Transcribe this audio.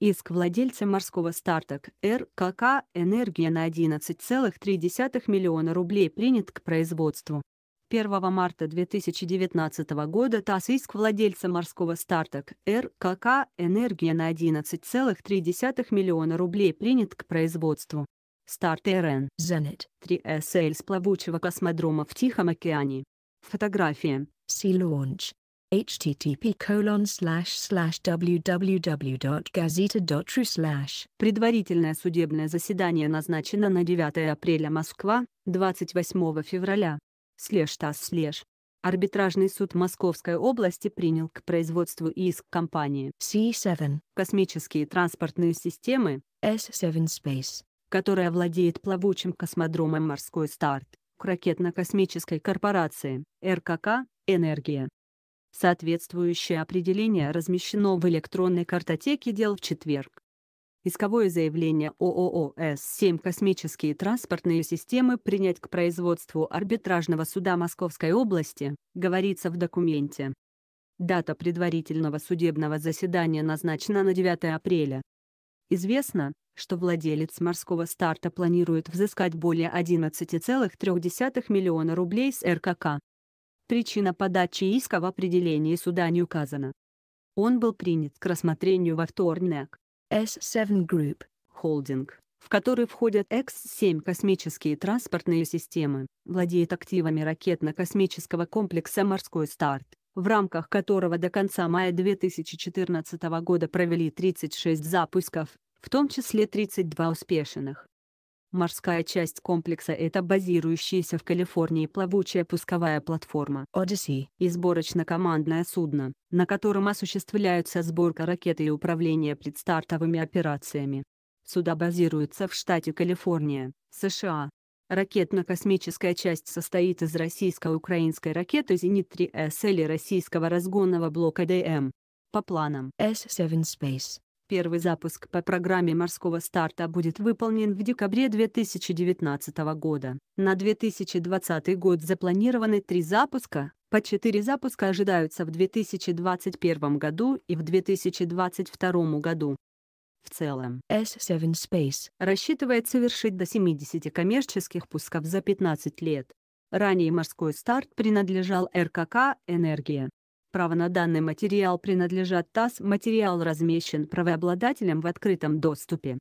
Иск владельца морского старта РКК «Энергия» на 11,3 миллиона рублей принят к производству. 1 марта 2019 года ТАСС иск владельца морского старта РКК «Энергия» на 11,3 миллиона рублей принят к производству. Старт РН «Зенит» 3 СЛ с плавучего космодрома в Тихом океане. Фотография. Sea Launch http colon slash slash www.gazeta.ru slash. Предварительное судебное заседание назначено на 9 апреля Москва, 28 февраля. Слеж ТАСС слеж. Арбитражный суд Московской области принял к производству иск компании C7 «Космические транспортные системы» S7 Space, которая владеет плавучим космодромом «Морской старт» к ракетно-космической корпорации РКК «Энергия». Соответствующее определение размещено в электронной картотеке дел в четверг. Исковое заявление ООО С-7 «Космические транспортные системы» принять к производству арбитражного суда Московской области, говорится в документе. Дата предварительного судебного заседания назначена на 9 апреля. Известно, что владелец морского старта планирует взыскать более 11,3 миллиона рублей с РКК. Причина подачи иска в определении суда не указана. Он был принят к рассмотрению во вторник. S7 Group Holding, в который входят X-7 космические транспортные системы, владеет активами ракетно-космического комплекса «Морской старт», в рамках которого до конца мая 2014 года провели 36 запусков, в том числе 32 успешных. Морская часть комплекса – это базирующаяся в Калифорнии плавучая пусковая платформа Odyssey и сборочно-командное судно, на котором осуществляются сборка ракеты и управление предстартовыми операциями. Суда базируются в штате Калифорния, США. Ракетно-космическая часть состоит из российско-украинской ракеты «Зенит-3С» и российского разгонного блока ДМ. По планам S7 Space Первый запуск по программе морского старта будет выполнен в декабре 2019 года. На 2020 год запланированы три запуска, по четыре запуска ожидаются в 2021 году и в 2022 году. В целом, S7 Space рассчитывает совершить до 70 коммерческих пусков за 15 лет. Ранее морской старт принадлежал РКК «Энергия». Право на данный материал принадлежат ТАСС, материал размещен правообладателем в открытом доступе.